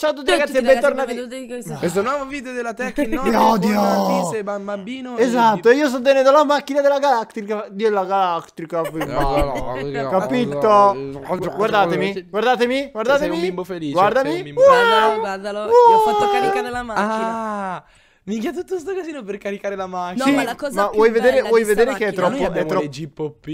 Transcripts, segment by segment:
Ciao a tutti, ragazzi, e bentornati in questo nuovo video della Tech Che odio! Sei bambino esatto, e io sto tenendo la macchina della galattica della galattica Capito? guardatemi, guardatemi, guardatemi. Sei un bimbo felice. Guardami. Guardalo, guardalo. Io ho fatto caricare la macchina. Ah! Minchia tutto sto casino per caricare la macchina. No, sì, ma la cosa ma vuoi vedere, vuoi vedere che è troppo è troppo Jeep OP,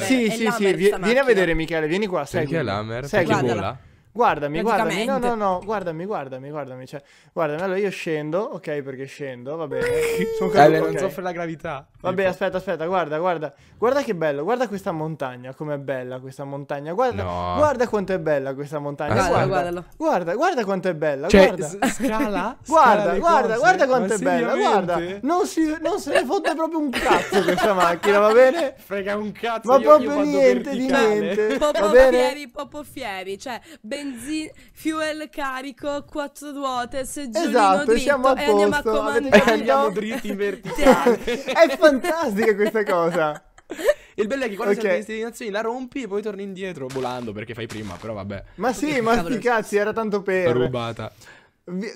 Sì, sì, sì, vieni a vedere Michele, vieni qua, Sei Perché è l'Hammer? Segui, vola. Guardami, guardami, no, no, no, guardami, guardami, guardami, cioè, guardami, allora io scendo, ok, perché scendo, va bene, sono caduto, Dai, okay. non soffre la gravità. Vabbè, aspetta, aspetta, guarda, guarda, guarda che bello, guarda questa montagna, com'è bella questa montagna, guarda, no. guarda quanto è bella questa montagna, guarda, guarda, guardalo. guarda, guarda quanto è bella, cioè, guarda. S- scala? Guarda, scala guarda, cose, guarda quanto è bella, guarda, non, si, non se ne fotte proprio un cazzo questa macchina, va bene? Frega un cazzo, Ma io, proprio io niente, verticale. di niente, Popo va bene? Fieri, popo fieri, cioè, ben benzina, fuel carico, quattro ruote, seggiolino esatto, dritto siamo a posto, e andiamo a comandare. Eh, andiamo dritti in verticale. Cioè, è fantastica questa cosa. Il bello è che quando okay. sei in destinazione la rompi e poi torni indietro volando perché fai prima, però vabbè. Ma sì, ma sti cazzi, era tanto per... Rubata.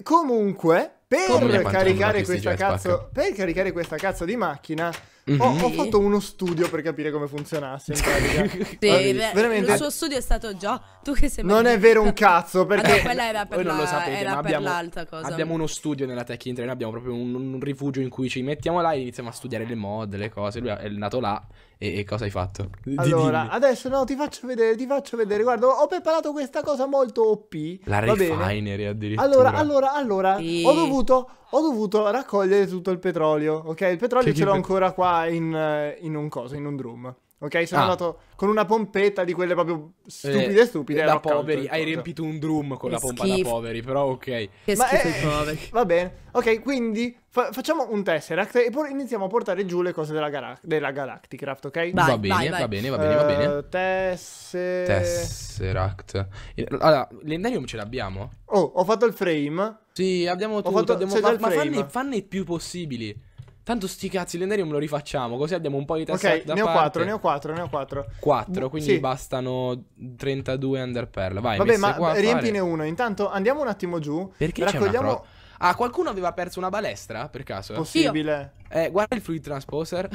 Comunque, per caricare, cazzo, per caricare, questa cazzo, di macchina mm-hmm. ho, ho, mhm. fatto uno studio per capire come funzionasse. In sì, beh, Veramente. Il suo studio è stato già. Tu che sei. Non è vero un cazzo perché. Allora, era per, Voi la, non lo sapete, ma abbiamo, abbiamo, uno studio nella Tech in Internet. Abbiamo proprio un, un, rifugio in cui ci mettiamo là e iniziamo a studiare le mod, le cose. Lui è nato là. E, e cosa hai fatto? Allora, Dimmi. adesso no, ti faccio vedere. Ti faccio vedere. Guarda, ho preparato questa cosa molto OP. La refinery addirittura. Allora, allora, allora. E... Ho dovuto dovuto, ho dovuto raccogliere tutto il petrolio, ok? Il petrolio che ce l'ho ancora qua in, eh, in un coso, in un drum. Ok, sono ah. andato con una pompetta di quelle proprio stupide, stupide. eh, stupide. Da poveri, hai riempito un drum con la pompa schifo. da poveri, però ok. Che Ma schifo è, i eh, poveri. Va bene, ok, quindi fa- facciamo un Tesseract e poi iniziamo a portare giù le cose della, Galac- della Galacticraft, ok? Vai, va, bene, vai, vai. va bene, va bene, va bene, va uh, eh, bene. Tesser... Tesseract. Eh, allora, l'Enderium ce l'abbiamo? Oh, ho fatto il frame. Sì, abbiamo tutto, fatto, abbiamo fatto, ma fanne, fanne più possibili. Tanto sti cazzi, l'Enderium lo rifacciamo, così abbiamo un po' di testa Ok, ne ho 4, ne ho 4, ne ho 4. 4, mm, quindi sì. bastano 32 Ender Pearl. Vai, Vabbè, ma qua riempine fare... uno. Intanto andiamo un attimo giù. Perché raccogliamo... Pro... Ah, qualcuno aveva perso una balestra, per caso? Possibile. Eh, guarda il Fluid Transposer.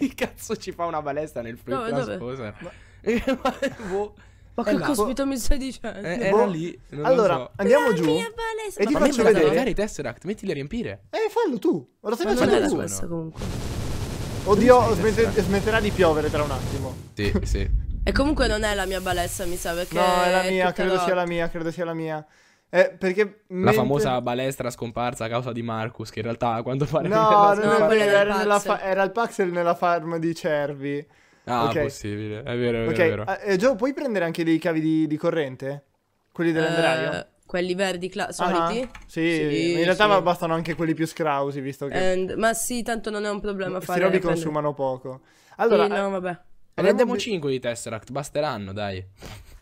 il cazzo ci fa una balestra nel Fluid dove, Transposer. Dove? boh. Ma eh, che cospito boh. mi stai dicendo? Eh, era boh. lì. Non allora, lo so. andiamo giù. E ti faccio vedere. i Tesseract, mettili a riempire. Eh, fallo tu. Lo stai facendo tu. Questa, comunque. Oddio, smetterà di piovere tra un attimo. Sì, sì. E comunque non è la mia balestra, mi sa, perché... No, è la mia, credo sia la mia, credo sia la mia. Eh, perché... La mente... famosa balestra scomparsa a causa di Marcus, che in realtà quando pare... No, non no, era, era, era, il Paxel nella farm di cervi. Ah, okay. possibile. È vero, è okay. vero. È vero. Uh, Joe, puoi prendere anche dei cavi di, di corrente? Quelli dell'Andraio? Uh, quelli verdi cla- ah, soliti? Ah, sì, sì, in realtà sì. bastano anche quelli più scrausi, visto che... And, ma sì, tanto non è un problema fare... Questi robi consumano poco. Allora... Sì, no, eh, vabbè. Prendiamo be- 5 di Tesseract, basteranno, dai.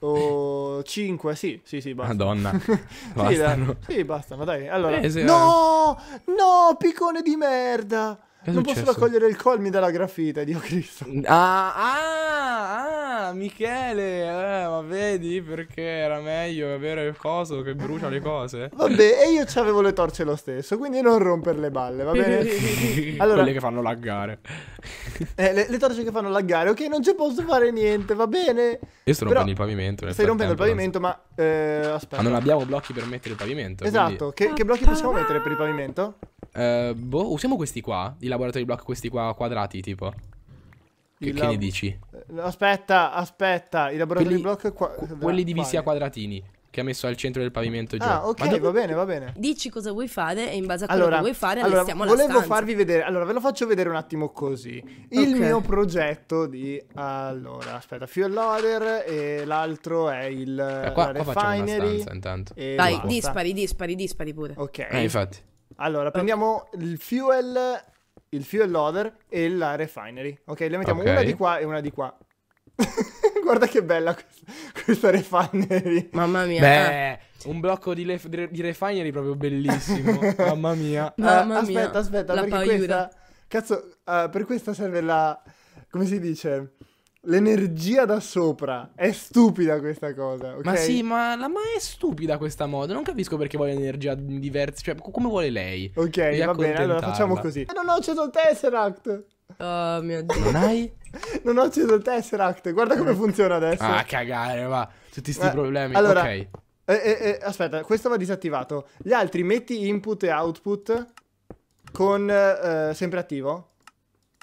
Oh, 5, sì, sì, sì, basta. Madonna. bastano. Sì, dai, sì, bastano, dai. Allora... Eh, sì, no! Eh. No, piccone di merda! non successo? posso raccogliere il colmi dalla grafita, Dio Cristo. Ah, ah, ah Michele, eh, ma vedi perché era meglio avere il coso che brucia le cose. Vabbè, e io avevo le torce lo stesso, quindi non romper le balle, va bene? allora, Quelle che fanno laggare. eh, le, le, torce che fanno laggare, ok, non ci posso fare niente, va bene? Io sto rompendo il pavimento. Stai rompendo il pavimento, ma... Eh, aspetta. Ma non abbiamo blocchi per mettere il pavimento. Esatto, quindi... che, che blocchi possiamo mettere per il pavimento? Eh, boh, usiamo questi qua, i laboratori block questi qua quadrati, tipo. Che, che ne dici? Eh, aspetta, aspetta, i laboratori quelli, block qua... quelli divisi vale. a quadratini che ha messo al centro del pavimento giù. Ah, ok, dove... va bene, va bene. Dici cosa vuoi fare e in base a quello che vuoi fare allora, allora volevo farvi vedere. Allora, ve lo faccio vedere un attimo così. Il okay. mio progetto di Allora, aspetta, Fuel Loader e l'altro è il eh, qua, la qua refinery. Stanza, intanto. Dai, dispari, dispari, dispari pure. Ok. Eh, infatti. Allora, prendiamo il fuel, il fuel loader e la refinery. Ok, le mettiamo okay. una di qua e una di qua. Guarda che bella questa, questa refinery. Mamma mia. Beh, eh. un blocco di, lef- di refinery proprio bellissimo. Mamma mia. Ah, Mamma uh, mia. Aspetta, aspetta, la perché paura. questa... Cazzo, uh, per questa serve la... Come si dice? L'energia da sopra. È stupida questa cosa. Okay? Ma sì, ma, la, ma è stupida questa moda. Non capisco perché vuole energia diversa. Cioè, come vuole lei? Ok, va bene. Allora facciamo così. Eh, non ho acceso il Tesseract. Oh mio dio. Non hai? non ho acceso il Tesseract. Guarda come eh. funziona adesso. Ah, cagare, va. Tutti questi eh, problemi. Allora, ok. Eh, eh, eh, aspetta, questo va disattivato. Gli altri metti input e output con sempre attivo.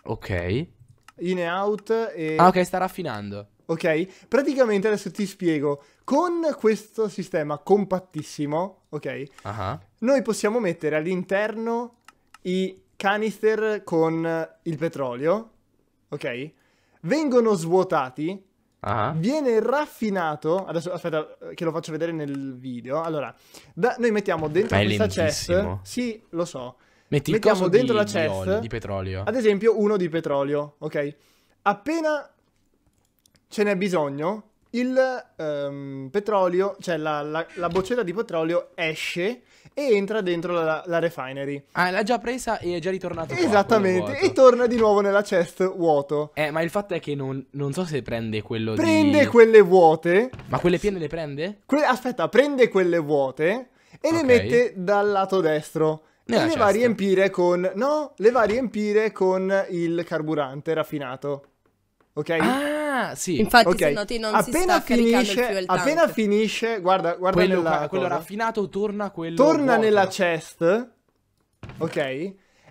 Ok in e out. E... Ah, ok, sta raffinando. Ok, praticamente adesso ti spiego. Con questo sistema compattissimo, ok, uh-huh. noi possiamo mettere all'interno i canister con il petrolio, ok? Vengono svuotati, uh-huh. viene raffinato. Adesso aspetta eh, che lo faccio vedere nel video. Allora, da, noi mettiamo dentro questa chest. Sì, lo so. Metti Mettiamo dentro di, la chest. Di, olio, di petrolio. Ad esempio, uno di petrolio, ok? Appena ce n'è bisogno, il um, petrolio, cioè la, la, la, boccetta di petrolio esce e entra dentro la, la refinery. Ah, l'ha già presa e è già ritornato. Esattamente, qua, e torna di nuovo nella chest vuoto. Eh, ma il fatto è che non, non so se prende quello prende di... quelle vuote. Ma quelle piene le prende? Que... aspetta, prende quelle vuote e okay. le mette dal lato destro. Nella e cesta. le va a riempire con... No, le va a riempire con il carburante raffinato. Ok? Ah, sì. Infatti, okay. se noti, non appena si finisce, Appena finisce, guarda, guarda quello, nella quello cosa. raffinato torna quello Torna vuoto. nella chest, ok?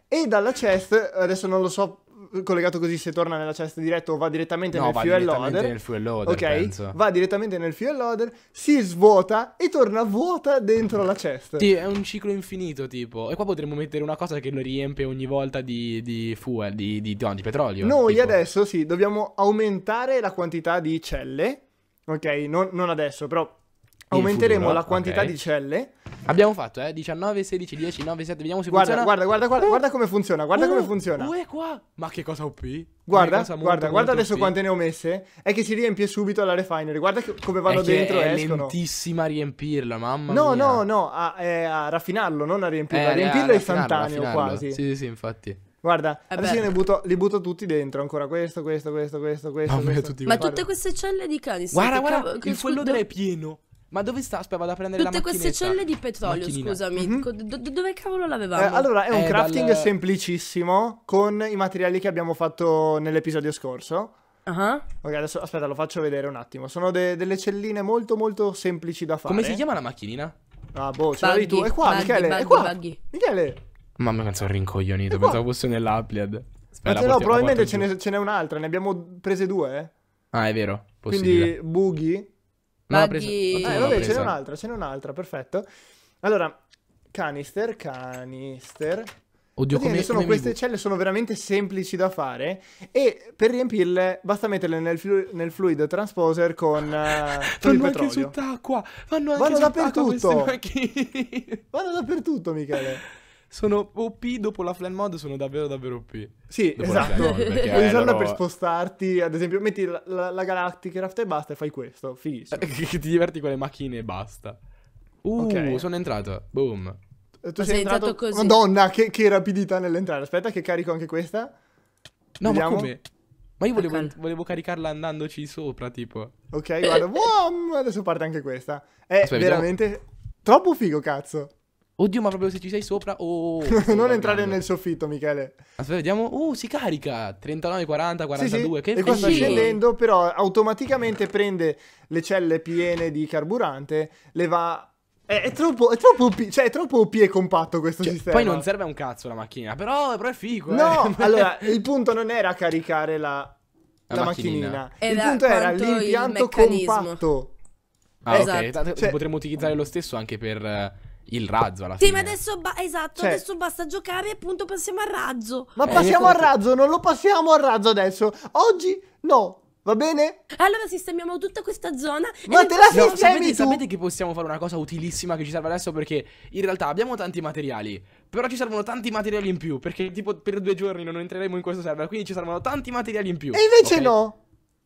E dalla chest, adesso non lo so collegato così se torna nella chest diretta o va direttamente no, nel, va fuel direttamente loader, nel fuel loader. Ok, penso. va direttamente nel fuel loader, si svuota e torna vuota dentro la chest. Sì, è un ciclo infinito tipo. E qua potremmo mettere una cosa che lo riempie ogni volta di, di fuel, di, di, no, di petrolio. Noi tipo. adesso sì, dobbiamo aumentare la quantità di celle. Ok, non, non adesso, però aumenteremo futuro, la quantità okay. di celle Abbiamo fatto, eh? 19, 16, 10, 9, 7. Vediamo se guarda, funziona. Guarda, guarda, guarda, uh, guarda come funziona. Guarda uh, come funziona. Uh, qua. Ma che cosa OP? Guarda, molto, guarda, molto guarda adesso OP. quante ne ho messe. È che si riempie subito la refinery. Guarda che, come vanno è dentro e escono. lentissima a riempirla, mamma no, mia. No, no, no. A, a raffinarlo, non a riempirla. Eh, a riempirlo è istantaneo quasi. Sì, sì, infatti. Guarda, eh adesso io butto, li butto tutti dentro. Ancora questo, questo, questo, questo, questo. Ma, questo. ma tutte queste celle di cani. Guarda, guarda, il quello è pieno. Ma dove sta? Aspetta, vado a prendere Tutte la macchinetta. queste celle di petrolio, Macchinina. scusami. Mm-hmm. Do- dove cavolo l'avevamo? Eh, allora, è un eh, crafting dal... Eh, semplicissimo con i materiali che abbiamo fatto nell'episodio scorso. Uh-huh. Ok, adesso aspetta, lo faccio vedere un attimo. Sono de- delle celline molto molto semplici da fare. Come si chiama la macchinina? Ah, boh, ce l'avevi tu. È qua, buggy, Michele, buggy, è qua. Buggy. Michele. Mamma, mia, sono rincoglionito, pensavo fosse nell'Appliad. Aspetta, no, ah, probabilmente ce, ce n'è un'altra, ne abbiamo prese due. Eh. Ah, è vero. Possibile. Quindi, Buggy No, Buggy... Preso... eh, vabbè, ce n'è un'altra, ce n'è un'altra, perfetto. Allora, canister, canister. Oddio, come, sono come queste celle sono veramente semplici da fare e per riempirle basta metterle nel, flu- nel fluido transposer con, uh, con vanno anche sott'acqua vanno anche vanno sott'acqua dappertutto vanno dappertutto Michele sono OP dopo la flan mod sono davvero davvero OP. Sì, dopo esatto. Mod, Puoi usarla loro... per spostarti, ad esempio, metti la, la, la Galactic Raft e basta e fai questo, fighissimo. Eh, che ti diverti con le macchine e basta. Uh, okay. sono entrato. Boom. Eh, tu sei, sei, entrato, entrato così. Madonna, che, che, rapidità nell'entrare. Aspetta che carico anche questa. No, Vediamo. ma come? Ma io volevo, volevo, caricarla andandoci sopra, tipo. Ok, guarda. Wow, adesso parte anche questa. È Aspetta, veramente vediamo. troppo figo, cazzo. Oddio, ma proprio se ci sei sopra. Oh, non entrare nel soffitto, Michele. Aspetta, vediamo. Uh, si carica 39, 40, 42. Sì, sì. Che e qua sta scendendo, però automaticamente prende le celle piene di carburante, le va è, è, troppo, è troppo OP, cioè è troppo OP e compatto questo cioè, sistema. Poi non serve un cazzo la macchina, però, però è figo. Eh. No, eh. allora il punto non era caricare la, la, la macchinina. macchinina. Il punto era l'impianto compatto. Ah, esatto. ok. Cioè, potremmo utilizzare lo stesso anche per eh, il razzo alla fine. Sì, ma adesso, esatto, cioè... adesso basta giocare e appunto passiamo al razzo. Ma eh, passiamo al razzo, non lo passiamo al razzo adesso. Oggi no. Va bene? Allora sistemiamo tutta questa zona. Ma te la no, sistemi sapete, sapete che possiamo fare una cosa utilissima che ci serve adesso? Perché in realtà abbiamo tanti materiali. Però ci servono tanti materiali in più. Perché tipo per due giorni non entreremo in questo server. Quindi ci servono tanti materiali in più. E invece okay? no.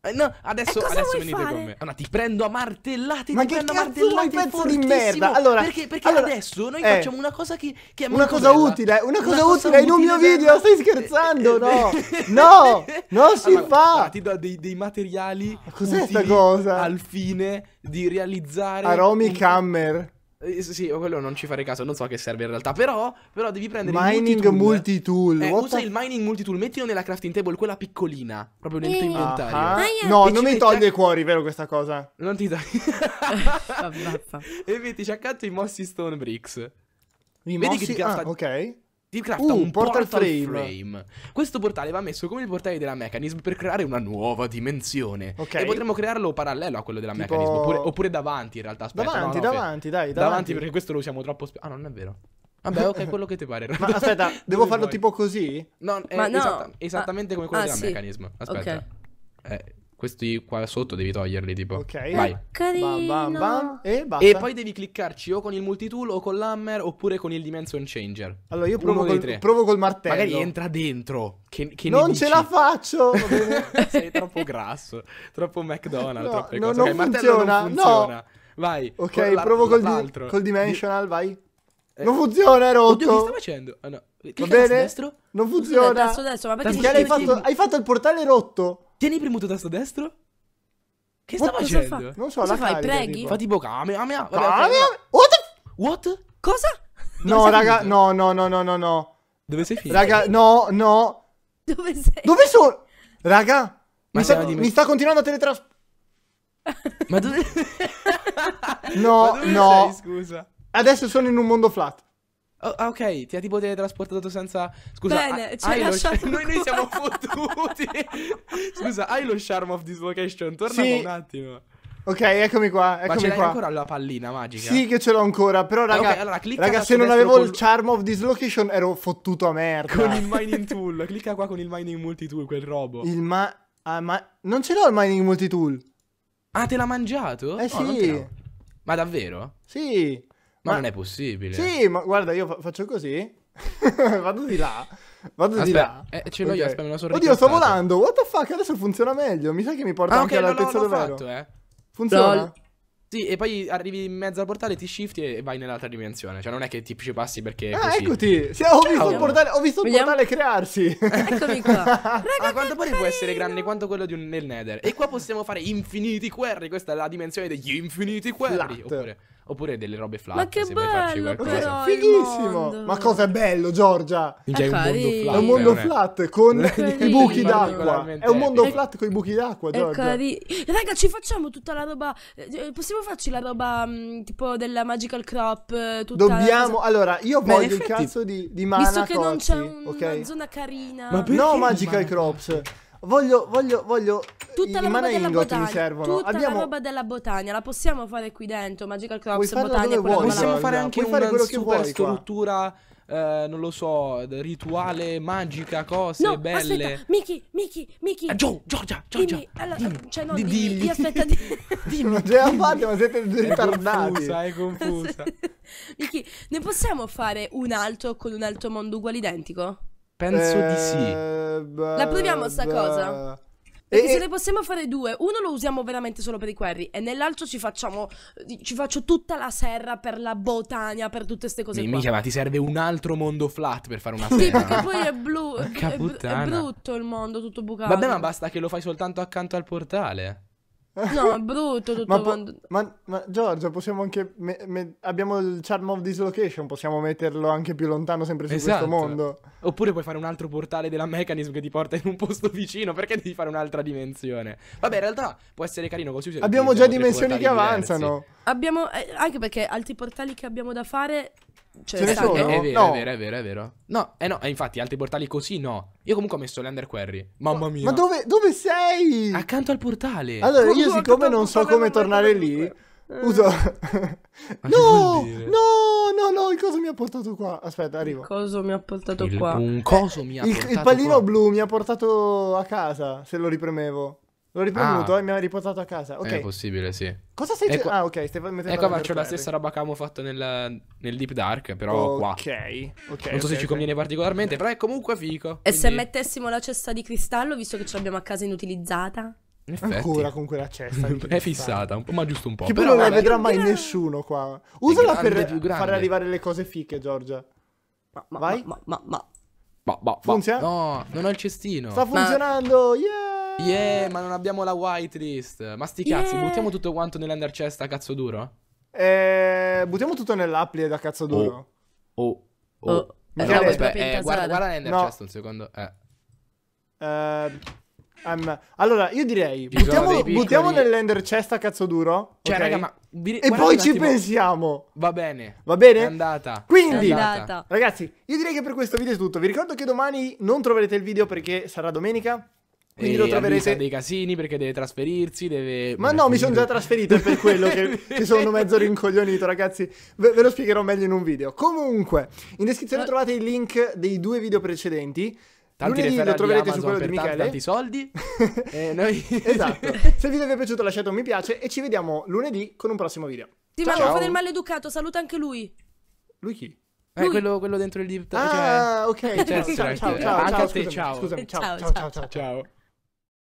Eh, no, adesso, adesso venite fare? con me. Allora, ti prendo a martellate. Ma ti prendo a martellate. Ma pezzo di merda. Allora, perché, perché allora, adesso noi eh, facciamo una cosa che, che è una cosa bella. utile. Una cosa, una cosa utile in un mio video. Stai scherzando? No, no, non si allora, fa. Allora, ti do dei, dei materiali. Ma cos'è sta cosa? Al fine di realizzare. Aromi un... Cammer. Eh, sì, quello non ci farei caso, non so che serve in realtà. Però, però devi prendere mining il multitool. multitool. Eh, usa the... il mining multitool, mettilo nella crafting table, quella piccolina, proprio nel tuo eh. inventario. Ah, ah. No, e non mi toglie i cuori, vero questa cosa? Non ti toglie. e mettici accanto i mossi stone bricks. I Vedi mossi... che ti ah, ok. Minecraft uh, ha un portal, portal frame. frame. Questo portale va messo come il portale della Mechanism per creare una nuova dimensione. Okay. E potremmo crearlo parallelo a quello della tipo... Mechanism. Oppure, oppure, davanti, in realtà. Aspetta, davanti, no, no, davanti, dai. Davanti. davanti, perché questo lo usiamo troppo spesso. Ah, non è vero. Vabbè, ok, quello che ti pare. Ma aspetta, devo farlo vuoi? tipo così? No, è no. Esatta, esattamente ah, come quello ah, della sì. Mechanism. Aspetta. Okay. Eh, questi qua sotto devi toglierli, tipo. Ok. Vai. Bam, bam, bam. E basta. E poi devi cliccarci o con il multitool o con l'hammer oppure con il dimension changer. Allora io provo, col, provo col, martello. Magari entra dentro. Che, che non ce la faccio. Sei troppo grasso. Troppo McDonald's. No, troppe no, cose. Non, okay, funziona. non funziona. No. Vai. Ok, col provo col, col dimensional, vai. Eh. Non funziona, è rotto. Oddio, che sta facendo? Ah, no. Va bene? Non funziona. Adesso, adesso, ma perché hai fatto, hai fatto il portale rotto? Tieni premuto tasto destro. Che sta facendo? Non so, cosa la fai? Preghi? Fa tipo camera. What? What? Cosa? No, raga, no, no, no, no, no, no. Dove sei finito? Raga, no, no. Dove sei? Dove sono? Raga, mi sta, mi sta continuando a teletrasportare. Ma dove... no, ma dove no. Sei, scusa. Adesso sono in un mondo flat. Oh, ah, ok, ti ha tipo teletrasportato senza. Scusa, Bene, ci hai lo... noi, noi siamo fottuti. Scusa, hai lo charm of dislocation? Torna sì. un attimo. Ok, eccomi qua. Eccomi Ma ce l'hai ancora la pallina magica? Sì, che ce l'ho ancora. Però, ah, raga, okay, allora, raga se non avevo col... il charm of dislocation, ero fottuto a merda. Con il mining tool. clicca qua con il mining multitool, quel robo. Il ma. Ah, ma. Non ce l'ho il mining multitool. Ah, te l'ha mangiato? Eh oh, no, sì. Ma davvero? Sì. Ma, ma, non è possibile. Sì, ma guarda, io faccio così. vado di là. Vado aspetta, di là. Eh, ce l'ho okay. io, aspetta, una sorriccata. Oddio, sto volando. What the fuck? Adesso funziona meglio. Mi sa che mi porta ah, anche okay, all'altezza no, no, dove Fatto, eh. Funziona? No. Sì, e poi arrivi in mezzo al portale, ti shifti e vai nell'altra dimensione. Cioè, non è che ti ci passi perché. Ah, così. eccoti! Sì, ho, visto il portale, ho visto il portale crearsi. Eccomi qua. Raga, Ma quanto pare può essere grande quanto quello di un nel Nether. E qua possiamo fare infiniti query. Questa è la dimensione degli infiniti query. Oppure, oppure, delle robe flat. Ma che bello, però, Fighissimo. Ma cosa è bello, Giorgia? È, è un ecco, mondo flat. È un mondo flat con i buchi d'acqua. È un mondo flat con i buchi d'acqua, Giorgia. Raga, ci facciamo tutta la roba. Eh, possiamo tipo facci la roba mm, tipo della Magical Crop. Eh, tutta Dobbiamo. Allora, io Beh, voglio il cazzo di, di Mana Visto che Cozzi, non c'è un, okay. una zona carina. Ma no, Magical Crops. Voglio, voglio, voglio. Tutta la roba della botania. Tutta Abbiamo... la roba della botania. La possiamo fare qui dentro. Magical Crops, botania. Vuoi, possiamo fare anche una super struttura. Qua eh, non lo so, rituale magica, cose no, belle. Aspetta, Miki, Miki, Miki. Eh, Gio, Giorgia, Giorgia. Dimmi, allora, dimmi, cioè no, dimmi, dimmi, dimmi. aspetta, dimmi. Non ce la fate, ma siete ritardati. È confusa, è confusa. Miki, ne possiamo fare un altro con un altro mondo uguale identico? Penso eh, di sì. Beh, la proviamo sta beh. cosa? Perché e... se ne possiamo fare due, uno lo usiamo veramente solo per i query e nell'altro ci facciamo ci faccio tutta la serra per la botania, per tutte queste cose Mi, qua. Mica, ma ti serve un altro mondo flat per fare una serra. Sì, perché poi è blu, è, è, brutto il mondo tutto bucato. Vabbè, ma basta che lo fai soltanto accanto al portale. No, brutto tutto ma, quando... ma, ma Giorgio, possiamo anche... Me- me- abbiamo il charm of dislocation, possiamo metterlo anche più lontano sempre su esatto. questo mondo. Oppure puoi fare un altro portale della mechanism che ti porta in un posto vicino, perché devi fare un'altra dimensione. Vabbè, in realtà può essere carino così. Abbiamo già dimensioni che avanzano. Diversi. Abbiamo... Eh, anche perché altri portali che abbiamo da fare cioè, Ce ne sono? È, è, vero, no. è vero, è vero, è vero. No, eh no, eh, infatti altri portali così no. Io comunque ho messo l'Ender Query. Mamma mia. Ma dove, dove sei? Accanto al portale. Allora, io siccome non so come tornare lì... Uso. Eh. no, no, no, no, il coso mi ha portato qua. Aspetta, arrivo. Il coso mi ha portato il, qua. Un coso mi ha il, portato Il pallino qua. blu mi ha portato a casa, se lo ripremevo. L'ho riprenduto ah. e eh, mi ha riportato a casa. Ok. È possibile, sì. Cosa stai facendo? Ah, ok, stai mettendo. E faccio la stessa roba che avevo fatto nel, nel Deep Dark, però okay. qua. Ok. Non so okay, se okay. ci conviene particolarmente, però è comunque fico. E se mettessimo la cesta di cristallo, visto che ce l'abbiamo a casa inutilizzata? Effetti. Ancora con quella cesta. è fissata, po', ma giusto un po'. Che però non la vedrà mai grande. nessuno qua. Usala per far arrivare le cose fiche, Giorgia. Ma, ma, Vai. Ma, ma, ma, ma. Funziona? No, non ho il cestino. Sta funzionando, yeah! Yeah, eh. ma non abbiamo la whitelist. Ma sti cazzi, yeah. buttiamo tutto quanto nell'ender chest a cazzo duro? Eh, buttiamo tutto nell'appli da cazzo oh. duro. Oh, oh. oh. Eh, no, aspetta, eh, guarda, guarda l'ender no. chest un secondo. Eh. eh um, allora, io direi, buttiamo, buttiamo nell'ender chest a cazzo duro. Cioè, okay? raga, ma... E poi ci pensiamo. Va bene. Va bene? È andata. Quindi, è andata. ragazzi, io direi che per questo video è tutto. Vi ricordo che domani non troverete il video perché sarà domenica. Quindi lo troverete. dei casini perché deve trasferirsi, deve... Ma no, mi sono già trasferito, per quello che, che sono mezzo rincoglionito, ragazzi. Ve, ve, lo spiegherò meglio in un video. Comunque, in descrizione Ma... Eh. trovate i link dei due video precedenti. Tanti Lunedì lo troverete su quello di Michele. Tanti, tanti soldi. e noi... esatto. Se il video vi è piaciuto lasciate un mi piace e ci vediamo lunedì con un prossimo video. Sì, ciao, ciao. fa del maleducato, saluta anche lui. Lui chi? Eh, lui. Eh, quello, quello dentro il cioè, Ah, cioè... ok. Cioè, ciao, ciao, ciao, ciao, ciao, ciao, ciao, ciao. ciao.